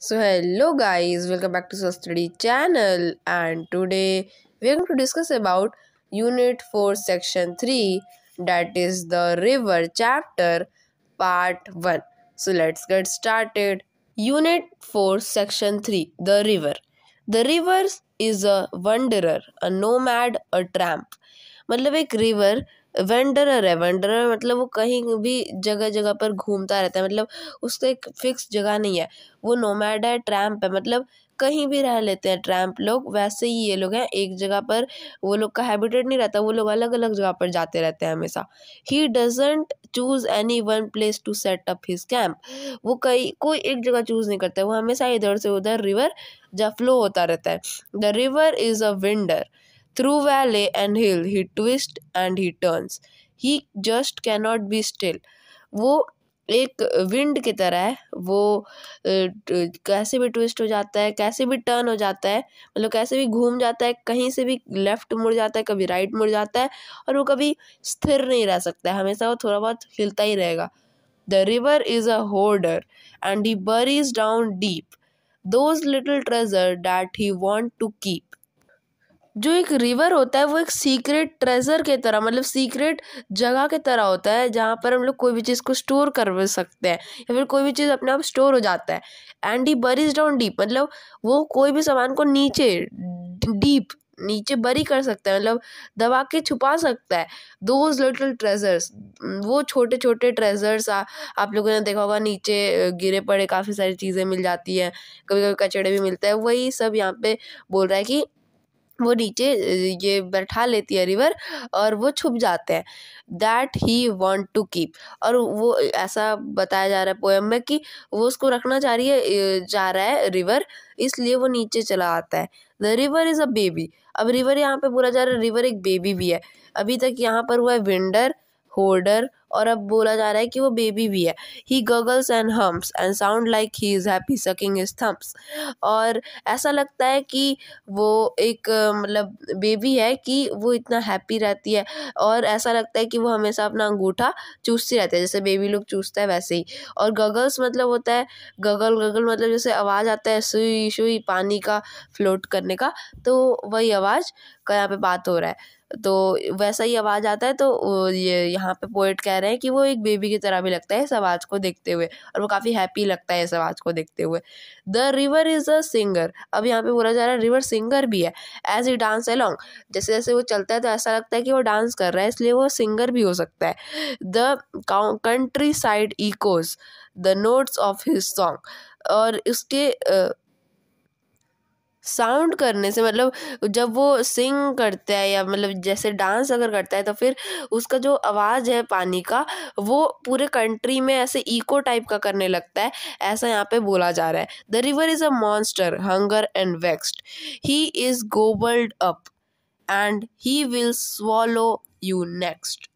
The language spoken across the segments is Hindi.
So hello guys, welcome back to Soul Study channel and today we are going to discuss about Unit 4 Section 3 that is the River Chapter Part 1. So let's get started. Unit 4 Section 3 The River The River is a wanderer, a nomad, a tramp. मतलब एक river वेंडरर है वेंडरर मतलब वो कहीं भी जगह जगह पर घूमता रहता है मतलब उसका एक फिक्स जगह नहीं है वो नोमैड है ट्रैम्प है मतलब कहीं भी रह लेते हैं ट्रैम्प लोग वैसे ही ये लोग हैं एक जगह पर वो लोग का हैबिटेट नहीं रहता वो लोग अलग अलग जगह पर जाते रहते हैं हमेशा ही doesn't choose any one place to set up his camp वो कई कोई एक जगह चूज़ नहीं करता वो हमेशा इधर से उधर रिवर जब फ्लो होता रहता है the river is a winder Through valley and hill he twists and he turns. He just can not be still वो एक विंड की तरह है वो कैसे भी ट्विस्ट हो जाता है कैसे भी टर्न हो जाता है मतलब कैसे भी घूम जाता है कहीं से भी लेफ़्ट मुड़ जाता है कभी राइट मुड़ जाता है और वो कभी स्थिर नहीं रह सकता है हमेशा वो थोड़ा बहुत हिलता ही रहेगा the river is a holder and he buries down deep those little treasure that he want to keep जो एक रिवर होता है वो एक सीक्रेट ट्रेजर के तरह मतलब सीक्रेट जगह के तरह होता है जहाँ पर हम लोग कोई भी चीज़ को स्टोर कर सकते हैं या फिर कोई भी चीज़ अपने आप स्टोर हो जाता है and he buries down deep मतलब वो कोई भी सामान को नीचे डीप नीचे बरी कर सकता है मतलब दबा के छुपा सकता है दोज लिटल ट्रेजर्स वो छोटे छोटे ट्रेजर्स आ, आप लोगों ने देखा होगा नीचे गिरे पड़े काफ़ी सारी चीज़ें मिल जाती हैं कभी कभी कचड़े भी मिलते हैं वही सब यहाँ पे बोल रहा है कि वो नीचे ये बैठा लेती है रिवर और वो छुप जाते हैं that he want to keep और वो ऐसा बताया जा रहा है पोएम में कि वो उसको रखना चाह रही है जा रहा है रिवर इसलिए वो नीचे चला आता है the river is a baby अब रिवर यहाँ पे बोला जा रहा है रिवर एक बेबी भी है अभी तक यहाँ पर हुआ है विंडर होल्डर और अब बोला जा रहा है कि वो बेबी भी है he gurgles and humps and sound like he is happy sucking his thumbs और ऐसा लगता है कि वो एक मतलब बेबी है कि वो इतना हैप्पी रहती है और ऐसा लगता है कि वो हमेशा अपना अंगूठा चूसती रहती है जैसे बेबी लोग चूसता है वैसे ही और गगल्स मतलब होता है गगल गगल मतलब जैसे आवाज़ आता है सुई सुई पानी का फ्लोट करने का तो वही आवाज़ का यहाँ पे बात हो रहा है तो वैसा ही आवाज़ आता है तो ये यहाँ पे पोएट कह रहे हैं कि वो एक बेबी की तरह भी लगता है इस आवाज़ को देखते हुए और वो काफ़ी हैप्पी लगता है इस आवाज़ को देखते हुए the river is a singer अब यहाँ पे बोला जा रहा है रिवर सिंगर भी है एज ई डांस एलोंग जैसे जैसे वो चलता है तो ऐसा लगता है कि वो डांस कर रहा है इसलिए वो सिंगर भी हो सकता है the countryside echoes the notes of his song और इसके साउंड करने से मतलब जब वो सिंग करता है या मतलब जैसे डांस अगर करता है तो फिर उसका जो आवाज़ है पानी का वो पूरे कंट्री में ऐसे इको टाइप का करने लगता है ऐसा यहाँ पे बोला जा रहा है the river is a monster hungry and vexed he is gobbled up and he will swallow you next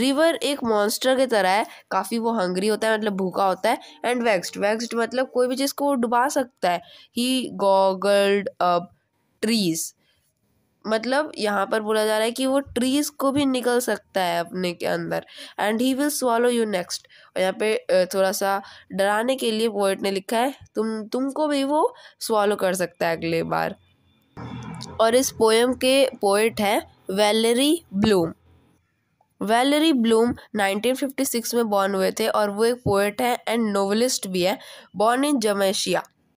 river एक मॉन्स्टर की तरह है काफ़ी वो हंग्री होता है मतलब भूखा होता है एंड वेक्स्ट वेक्स्ट मतलब कोई भी चीज़ को डुबा सकता है ही गॉगल्ड अप ट्रीज मतलब यहाँ पर बोला जा रहा है कि वो ट्रीज को भी निकल सकता है अपने के अंदर and he will swallow you next और यहाँ पे थोड़ा सा डराने के लिए पोइट ने लिखा है तुम तुमको भी वो स्वॉलो कर सकता है अगले बार और इस पोएम के पोइट है वेलरी ब्लूम वैलरी ब्लूम 1956 में बॉर्न हुए थे और वो एक पोएट हैं एंड नोवेलिस्ट भी है बॉर्न इन जमेशिया